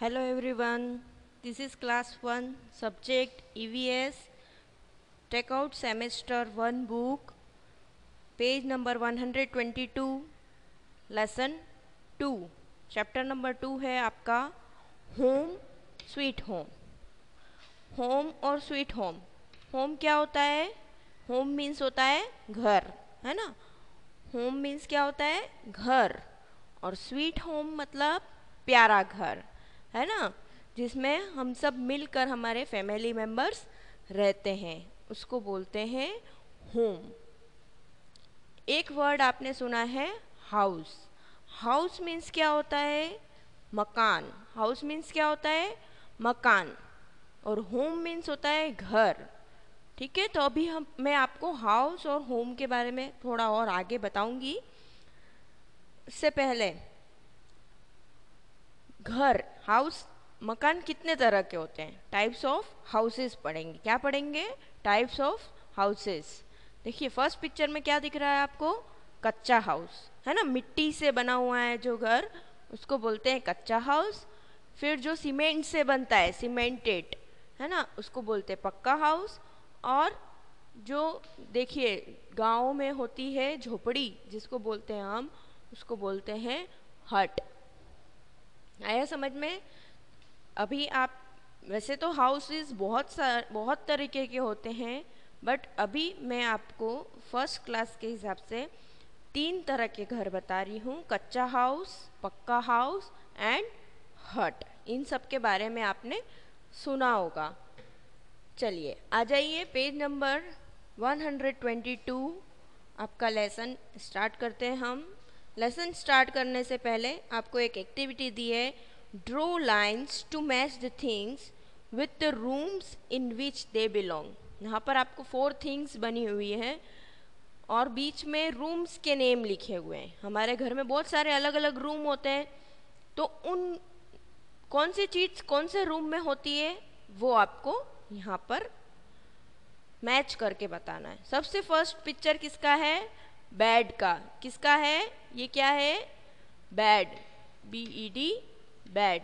hello everyone this is class one subject EVS takeout semester one book page number 122 lesson two chapter number two है आपका home sweet home home और sweet home home क्या होता है home means होता है घर है ना होम मींस क्या होता है घर और स्वीट होम मतलब प्यारा घर है ना जिसमें हम सब मिलकर हमारे फैमिली मेम्बर्स रहते हैं उसको बोलते हैं होम एक वर्ड आपने सुना है हाउस हाउस मीन्स क्या होता है मकान हाउस मीन्स क्या होता है मकान और होम मीन्स होता है घर ठीक है तो अभी हम मैं आपको हाउस और होम के बारे में थोड़ा और आगे बताऊंगी इससे पहले घर हाउस मकान कितने तरह के होते हैं टाइप्स ऑफ हाउसेस पढ़ेंगे क्या पढ़ेंगे टाइप्स ऑफ हाउसेस देखिए फर्स्ट पिक्चर में क्या दिख रहा है आपको कच्चा हाउस है ना मिट्टी से बना हुआ है जो घर उसको बोलते हैं कच्चा हाउस फिर जो सीमेंट से बनता है सीमेंटेड है ना उसको बोलते हैं पक्का हाउस और जो देखिए गाँव में होती है झोपड़ी जिसको बोलते हैं हम उसको बोलते हैं हट आया समझ में अभी आप वैसे तो हाउसेस बहुत सा बहुत तरीके के होते हैं बट अभी मैं आपको फर्स्ट क्लास के हिसाब से तीन तरह के घर बता रही हूँ कच्चा हाउस पक्का हाउस एंड हट इन सब के बारे में आपने सुना होगा चलिए आ जाइए पेज नंबर 122 आपका लेसन स्टार्ट करते हैं हम लेसन स्टार्ट करने से पहले आपको एक एक्टिविटी दी है draw lines to match the things with the rooms in which they belong यहाँ पर आपको फोर थिंग्स बनी हुई है और बीच में रूम्स के नेम लिखे हुए हैं हमारे घर में बहुत सारे अलग अलग रूम होते हैं तो उन कौन सी चीज़ कौन से रूम में होती है वो आपको यहाँ पर मैच करके बताना है सबसे फर्स्ट पिक्चर किसका है बेड का किसका है ये क्या है bed e B E D bed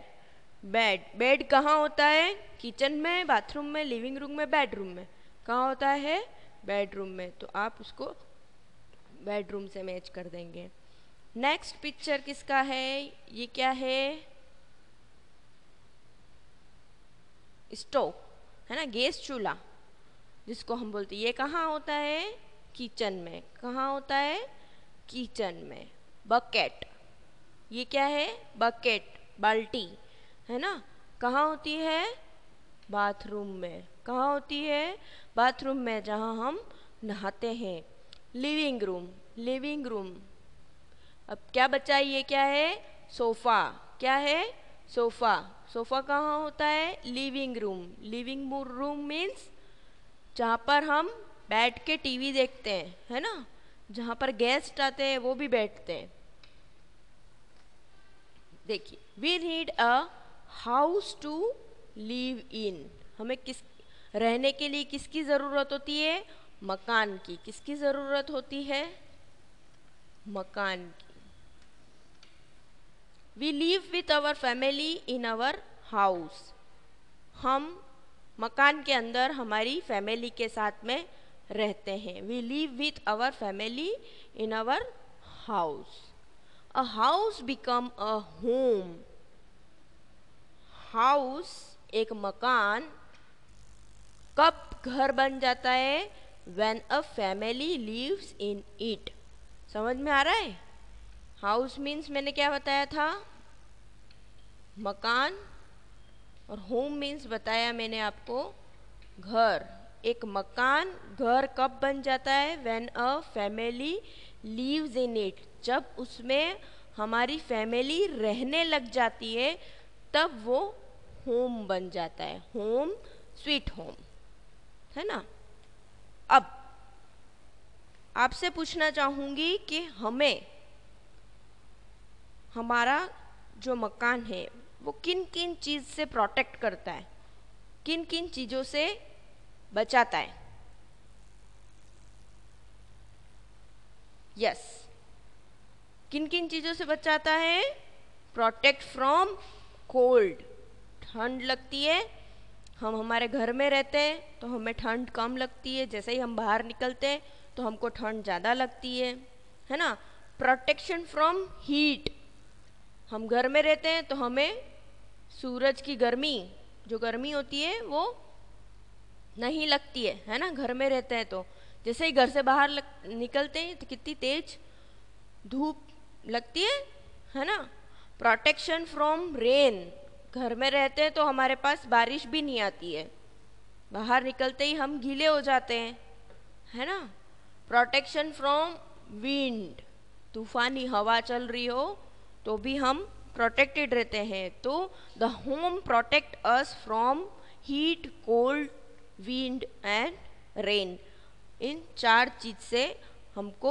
bed bed कहाँ होता है किचन में बाथरूम में लिविंग रूम में बेडरूम में कहाँ होता है बेडरूम में तो आप उसको बेडरूम से मैच कर देंगे नेक्स्ट पिक्चर किसका है ये क्या है स्टोव है ना गैस चूल्हा जिसको हम बोलते हैं ये कहाँ होता है किचन में कहाँ होता है किचन में बकेट ये क्या है बकेट बाल्टी है ना कहाँ होती है बाथरूम में कहाँ होती है बाथरूम में जहाँ हम नहाते हैं लिविंग रूम लिविंग रूम अब क्या बचा ये क्या है सोफ़ा क्या है सोफ़ा सोफ़ा कहाँ होता है living room living room means जहाँ पर हम बैठ के टीवी देखते हैं है ना जहाँ पर गेस्ट आते हैं वो भी बैठते हैं देखिए we need a house to live in हमें किस रहने के लिए किसकी ज़रूरत होती है मकान की किसकी ज़रूरत होती है मकान की we live with our family in our house हम मकान के अंदर हमारी फैमिली के साथ में रहते हैं we live with our family in our house a house become a home house एक मकान कब घर बन जाता है when a family lives in it समझ में आ रहा है हाउस मीन्स मैंने क्या बताया था मकान और होम मीन्स बताया मैंने आपको घर एक मकान घर कब बन जाता है when a family lives in it जब उसमें हमारी फैमिली रहने लग जाती है तब वो होम बन जाता है होम स्वीट होम है ना अब आपसे पूछना चाहूँगी कि हमें हमारा जो मकान है वो किन किन चीज़ से प्रोटेक्ट करता है किन किन चीज़ों से बचाता है यस किन किन चीज़ों से बचाता है प्रोटेक्ट फ्रॉम कोल्ड ठंड लगती है हम हमारे घर में रहते हैं तो हमें ठंड कम लगती है जैसे ही हम बाहर निकलते हैं तो हमको ठंड ज़्यादा लगती है है ना प्रोटेक्शन फ्रॉम हीट हम घर में रहते हैं तो हमें सूरज की गर्मी जो गर्मी होती है वो नहीं लगती है है ना घर में रहते हैं तो जैसे ही घर से बाहर लग, निकलते हैं तो कितनी तेज धूप लगती है है ना प्रोटेक्शन फ्रॉम रेन घर में रहते हैं तो हमारे पास बारिश भी नहीं आती है बाहर निकलते ही हम गीले हो जाते हैं है ना प्रोटेक्शन फ्रॉम विंड तूफानी हवा चल रही हो तो भी हम प्रोटेक्टेड रहते हैं तो the home protect us from heat cold wind and rain इन चार चीज से हमको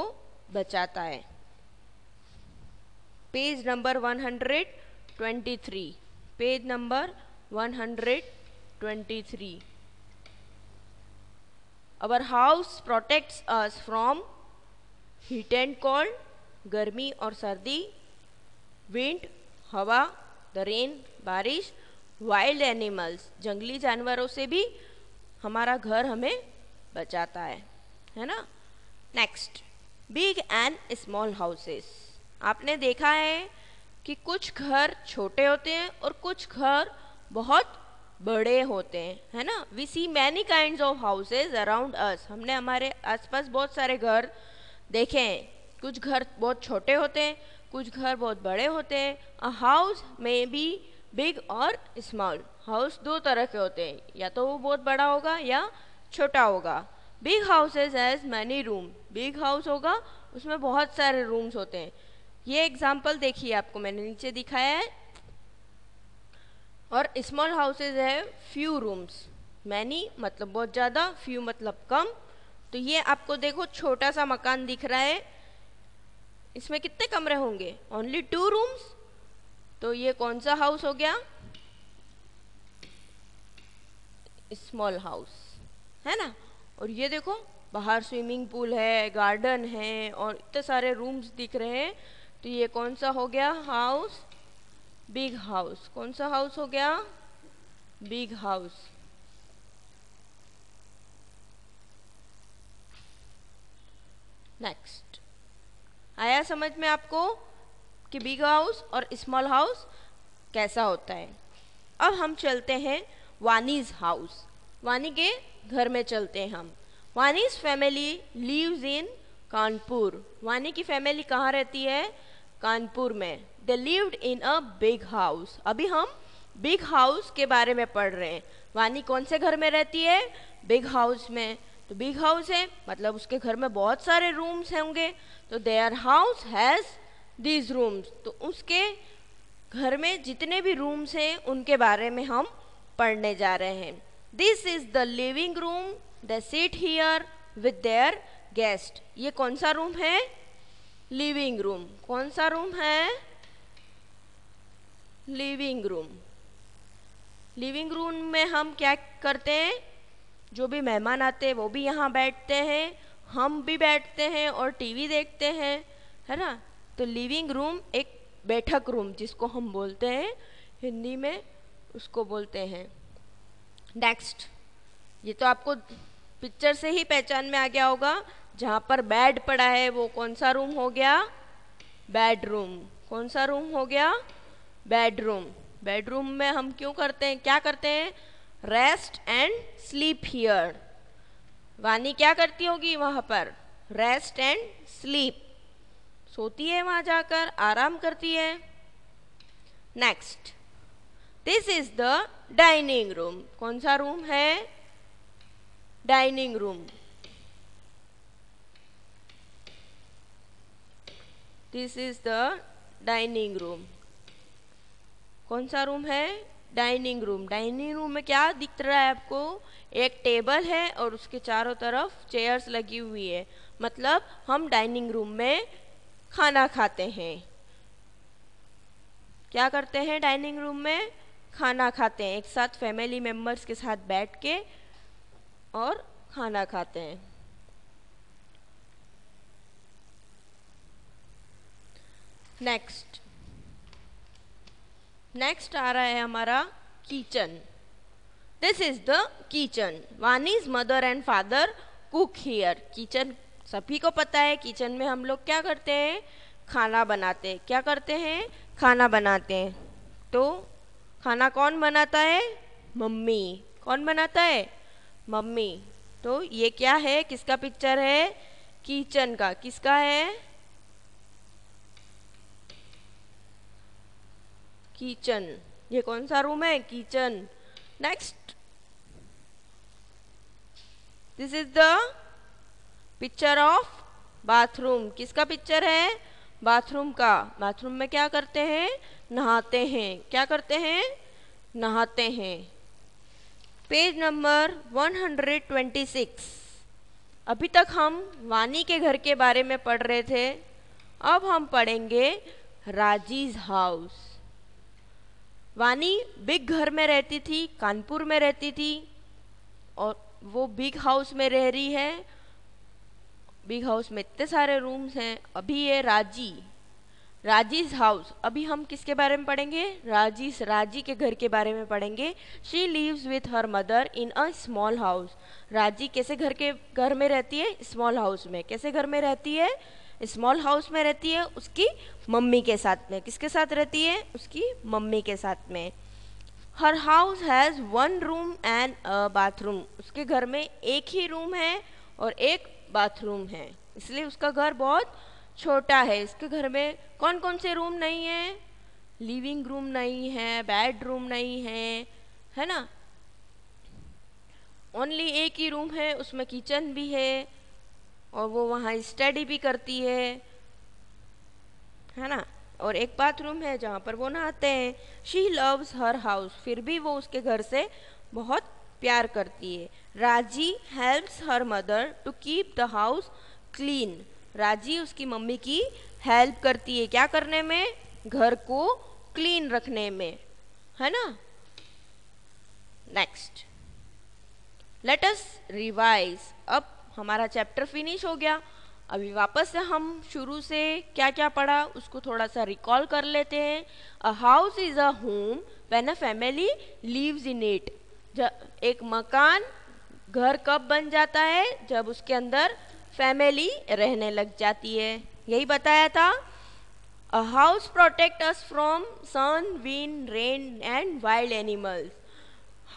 बचाता है page number 123 page number 123 our house protects us from heat and cold गर्मी और सर्दी विंड हवा द रेन बारिश वाइल्ड एनिमल्स जंगली जानवरों से भी हमारा घर हमें बचाता है है ना next big and small houses आपने देखा है कि कुछ घर छोटे होते हैं और कुछ घर बहुत बड़े होते हैं है ना we see many kind of houses around us हमने हमारे आसपास बहुत सारे घर देखे हैं कुछ घर बहुत छोटे होते हैं कुछ घर बहुत बड़े होते हैं अ हाउस में बी बिग और स्मॉल हाउस दो तरह के होते हैं या तो वो बहुत बड़ा होगा या छोटा होगा big houses has many room big house होगा उसमें बहुत सारे रूम्स होते हैं ये एग्जाम्पल देखिए आपको मैंने नीचे दिखाया है और स्मॉल हाउसेज है फ्यू रूम्स मैनी मतलब बहुत ज़्यादा फ्यू मतलब कम तो ये आपको देखो छोटा सा मकान दिख रहा है इसमें कितने कमरे होंगे ओनली टू रूम्स तो ये कौन सा हाउस हो गया स्मॉल हाउस है ना और ये देखो बाहर स्विमिंग पूल है गार्डन है और इतने सारे रूम्स दिख रहे हैं तो ये कौन सा हो गया हाउस बिग हाउस कौन सा हाउस हो गया बिग हाउस नेक्स्ट आया समझ में आपको कि बिग हाउस और स्मॉल हाउस कैसा होता है अब हम चलते हैं वानीज हाउस वानी के घर में चलते हैं हम Vani's family lives in Kanpur Vani की फैमिली कहाँ रहती है कानपुर में they lived in a big house अभी हम बिग हाउस के बारे में पढ़ रहे हैं वानी कौन से घर में रहती है बिग हाउस में तो बिग हाउस है मतलब उसके घर में बहुत सारे रूम्स होंगे तो their house has these rooms तो उसके घर में जितने भी रूम्स हैं उनके बारे में हम पढ़ने जा रहे हैं this is the living room they sit here with their guest ये कौन सा रूम है लिविंग रूम कौन सा रूम है लिविंग रूम लिविंग रूम में हम क्या करते हैं जो भी मेहमान आते हैं वो भी यहाँ बैठते हैं हम भी बैठते हैं और टीवी देखते हैं है ना तो लिविंग रूम एक बैठक रूम जिसको हम बोलते हैं हिंदी में उसको बोलते हैं नेक्स्ट ये तो आपको पिक्चर से ही पहचान में आ गया होगा जहाँ पर बेड पड़ा है वो कौन सा रूम हो गया बेडरूम कौन सा रूम हो गया बेडरूम बेडरूम में हम क्यों करते हैं क्या करते हैं रेस्ट एंड स्लीप हियर वानी क्या करती होगी वहाँ पर रेस्ट एंड स्लीप सोती है वहाँ जाकर आराम करती है next this is the dining room कौन सा रूम है dining room this is the dining room कौन सा रूम है डाइनिंग रूम डाइनिंग रूम में क्या दिख रहा है आपको एक टेबल है और उसके चारों तरफ चेयर्स लगी हुई है मतलब हम डाइनिंग रूम में खाना खाते हैं क्या करते हैं डाइनिंग रूम में खाना खाते हैं एक साथ फैमिली मेम्बर्स के साथ बैठ के और खाना खाते हैं नेक्स्ट नेक्स्ट आ रहा है हमारा kitchen this is the kitchen one is mother and father cook here kitchen सभी को पता है किचन में हम लोग क्या करते हैं खाना बनाते हैं क्या करते हैं खाना बनाते हैं तो खाना कौन बनाता है मम्मी कौन बनाता है मम्मी तो ये क्या है किसका पिक्चर है किचन का किसका है किचन ये कौन सा रूम है kitchen next this is the picture of bathroom किसका पिक्चर है बाथरूम का बाथरूम में क्या करते हैं नहाते हैं क्या करते हैं नहाते हैं पेज नंबर 126 अभी तक हम वानी के घर के बारे में पढ़ रहे थे अब हम पढ़ेंगे राजीज हाउस वानी बिग घर में रहती थी कानपुर में रहती थी और वो बिग हाउस में रह रही है बिग हाउस में इतने सारे रूम्स हैं अभी ये राजी राजीज हाउस अभी हम किसके बारे में पढ़ेंगे राजीज राजी के घर के बारे में पढ़ेंगे she lives with her mother in a small house Raji कैसे घर के घर में रहती है स्मॉल हाउस में कैसे घर में रहती है स्मॉल हाउस में रहती है उसकी मम्मी के साथ में किसके साथ रहती है उसकी मम्मी के साथ में her house has one room and a bathroom उसके घर में एक ही रूम है और एक बाथरूम है इसलिए उसका घर बहुत छोटा है इसके घर में कौन कौन से रूम नहीं है लिविंग रूम नहीं है बेडरूम नहीं है है ना ओनली एक ही रूम है उसमें किचन भी है और वो वहाँ स्टडी भी करती है है ना और एक बाथरूम है जहाँ पर वो नहाते हैं शी लव्स हर हाउस फिर भी वो उसके घर से बहुत प्यार करती है Raji helps her mother to keep the house clean Raji उसकी मम्मी की हेल्प करती है क्या करने में घर को क्लीन रखने में है ना नेक्स्ट Let us रिवाइज अब हमारा चैप्टर फिनिश हो गया अभी वापस से हम शुरू से क्या क्या पढ़ा उसको थोड़ा सा रिकॉल कर लेते हैं a house is a home when a family lives in it एक मकान घर कब बन जाता है जब उसके अंदर फैमिली रहने लग जाती है यही बताया था a house protect us from sun wind rain and wild animals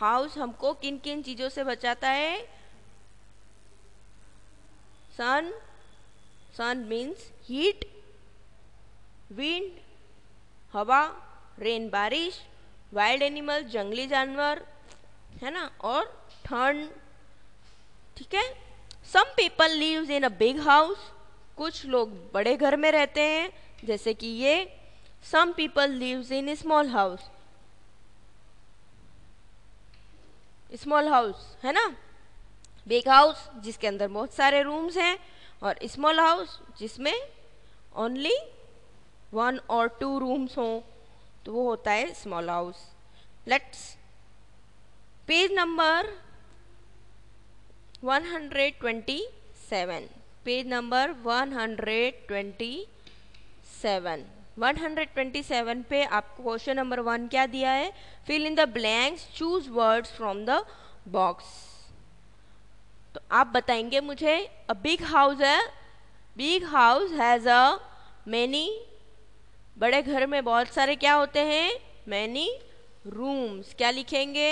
house हमको किन किन चीज़ों से बचाता है sun sun means heat wind हवा रेन बारिश वाइल्ड एनिमल जंगली जानवर है ना और ठंड ठीक है some people live in a big house कुछ लोग बड़े घर में रहते हैं जैसे कि ये some people live in small house small house है ना बिग हाउस जिसके अंदर बहुत सारे रूम्स हैं और स्मॉल हाउस जिसमें ओनली वन और टू रूम्स हों तो वो होता है small house let's page number 127 page number 127 127 पे आपको क्वेश्चन नंबर वन क्या दिया है fill in the blanks choose words from the box तो आप बताएंगे मुझे अ बिग हाउस है big house has a many बड़े घर में बहुत सारे क्या होते हैं मैनी रूम्स क्या लिखेंगे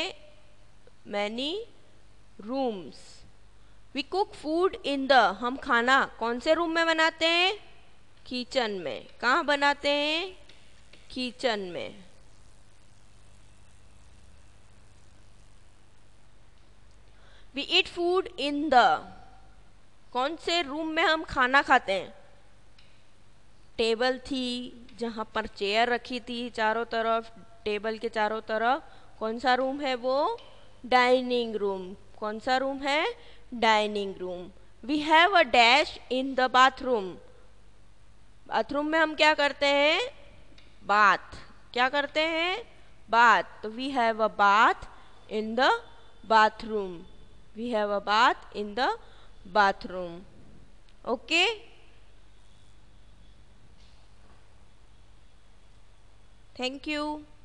many rooms we cook food in the हम खाना कौन से रूम में बनाते हैं किचन में कहाँ बनाते हैं किचन में we eat food in the कौन से रूम में हम खाना खाते हैं टेबल थी जहाँ पर चेयर रखी थी चारों तरफ टेबल के चारों तरफ कौन सा रूम है वो डाइनिंग रूम कौन सा रूम है dining room we have a dash in the bathroom bathroom में हम क्या करते हैं बाथ क्या करते हैं बाथ तो we have a bath in the bathroom we have a bath in the bathroom okay thank you